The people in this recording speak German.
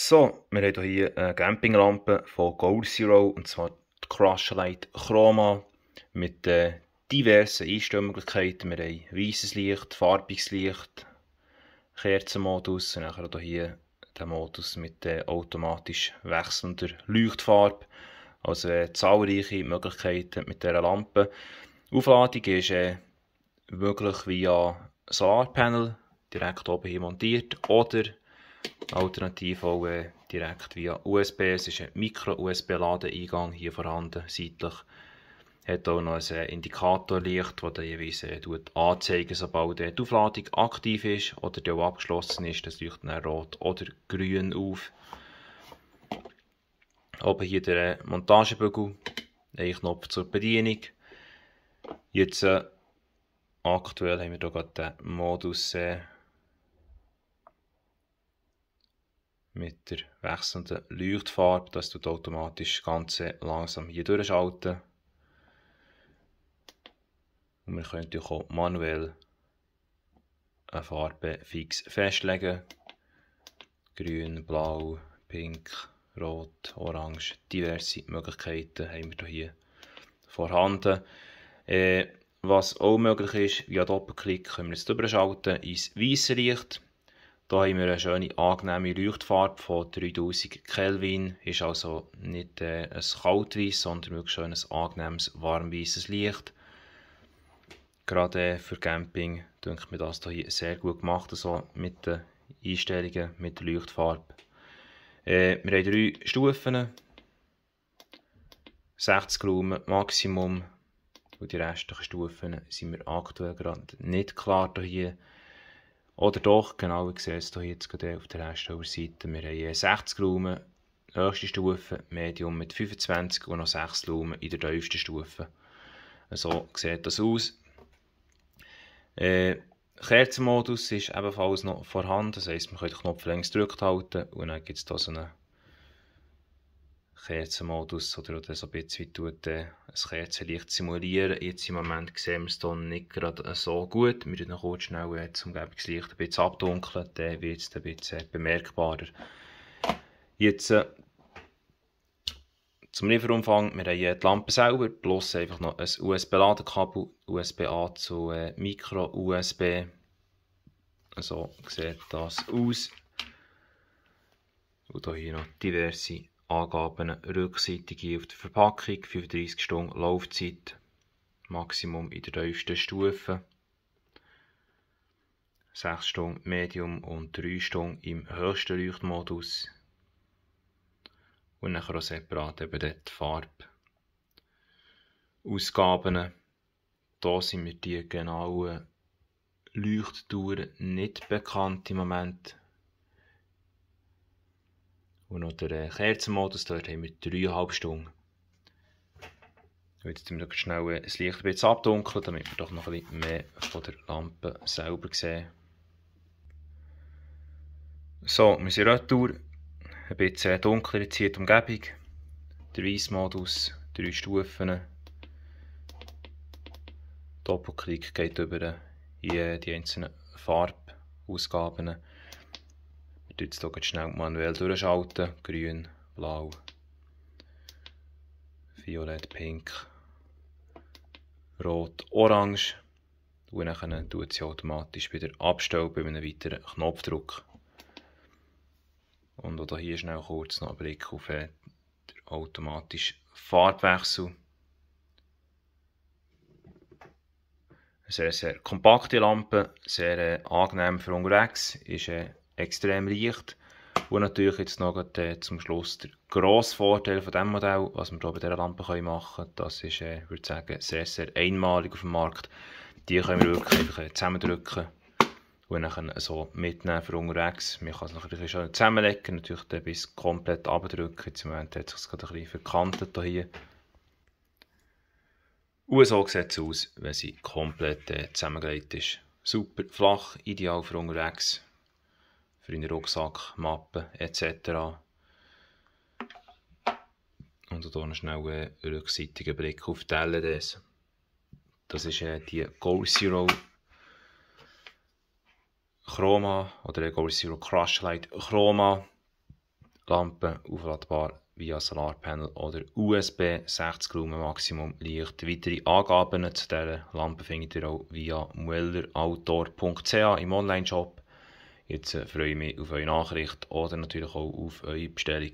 So, wir haben hier eine Campinglampe von Goal Zero und zwar die Crashlight Chroma mit äh, diversen Einstellmöglichkeiten. Wir haben weißes Licht, farbiges Licht, Kerzenmodus und dann auch hier den Modus mit äh, automatisch wechselnder Leuchtfarbe. Also äh, zahlreiche Möglichkeiten mit dieser Lampe. Aufladung ist äh, möglich via Solarpanel, direkt oben hier montiert oder alternativ auch äh, direkt via USB. Es ist ein Micro-USB-Ladeeingang hier vorhanden, seitlich. Hat auch noch ein äh, Indikatorlicht, das jeweils äh, anzeigt, sobald die Aufladung aktiv ist oder die auch abgeschlossen ist. Das leuchtet dann rot oder grün auf. Oben hier der äh, Montagebügel, ein Knopf zur Bedienung. Jetzt äh, aktuell haben wir hier gerade den Modus äh, mit der wechselnden Leuchtfarbe, dass du automatisch das langsam hier durchschalten. Und wir können auch manuell eine Farbe fix festlegen. Grün, Blau, Pink, Rot, Orange, diverse Möglichkeiten haben wir hier vorhanden. Äh, was auch möglich ist, via Doppelklick können wir es überschalten ins weiße Licht. Hier haben wir eine schöne, angenehme Leuchtfarbe von 3000 Kelvin. Ist also nicht äh, ein kaltweiß, sondern wirklich schön ein angenehmes, warmweißes Licht. Gerade äh, für Camping, denke ich mir, das hier sehr gut gemacht, also mit den Einstellungen, mit der Leuchtfarbe. Äh, wir haben drei Stufen. 60 Lumen Maximum. Und die restlichen Stufen sind mir aktuell gerade nicht klar. Hier oder doch, genau, ich sehe es hier jetzt gerade auf der Restaurantseite. Wir haben 60 Lumen, höchste Stufe, Medium mit 25 und noch 6 Lumen in der tiefsten Stufe. So sieht das aus. Äh, Kerzenmodus ist ebenfalls noch vorhanden, das heisst, man kann den Knopf längst gedrückt halten und dann gibt es hier so eine Kerzenmodus oder, oder so ein bisschen tut, äh, ein Kerzenlicht simulieren. Jetzt im Moment sehen wir es dann nicht gerade äh, so gut. Wir noch kurz schnell äh, das Umgebungslicht ein bisschen abdunkeln, dann wird es ein bisschen äh, bemerkbarer. Jetzt äh, zum Lieferumfang. Wir haben äh, die Lampe selber plus einfach noch ein USB-Ladekabel, USB-A zu äh, Micro-USB. So sieht das aus. Und hier noch diverse Angaben rückseitig auf der Verpackung, 35 Stunden Laufzeit, Maximum in der tiefsten Stufe, 6 Stunden Medium und 3 Stunden im höchsten Leuchtmodus und dann auch separat eben dort die Farbe. Ausgaben, da sind mir die genauen Leuchtdauer nicht bekannt im Moment. Und noch der Kerzenmodus, dort haben wir dreieinhalb Stunden. Jetzt tun wir schnell das Licht ein bisschen abdunkeln, damit wir doch noch ein bisschen mehr von der Lampe selber sehen. So, wir sind retour. Ein bisschen dunkler jetzt hier die Umgebung. Der Weissmodus, drei Stufen. Doppelklick geht über die einzelnen Farbausgaben tue jetzt hier schnell manuell durchschalten. Grün, blau, violett, pink, rot, orange. Und dann tut sie automatisch wieder abstellen bei einem weiteren Knopfdruck. Und auch hier schnell kurz noch einen Blick auf den automatischen Farbwechsel. Eine sehr, sehr kompakte Lampe, sehr äh, angenehm für unterwegs, ist äh, extrem leicht. Und natürlich jetzt noch äh, zum Schluss der grosse Vorteil von diesem Modell, was wir hier bei dieser Lampe können machen können, das ist, äh, würde ich sagen, sehr, sehr einmalig auf dem Markt. Die können wir wirklich einfach äh, zusammendrücken und dann so mitnehmen für unterwegs. Man kann es ein bisschen zusammenlegen, natürlich dann bis komplett abdrücken. Jetzt im Moment hat es sich gerade ein bisschen verkantet hier. Und so sieht es aus, wenn sie komplett äh, zusammengelegt ist. Super flach, ideal für unterwegs für den Rucksack, Mappen etc. Und hier einen schnellen rückseitigen Blick auf die LEDs. Das ist äh, die Goal Zero Chroma oder Goal Zero Crushlight Chroma Lampe aufladbar via Solarpanel oder USB 60 Lumen Maximum Licht. Weitere Angaben zu dieser Lampe findet ihr auch via muellerautor.ch im Online-Shop. Jetzt äh, freue ich mich auf eure Nachricht oder natürlich auch auf eure Bestellung.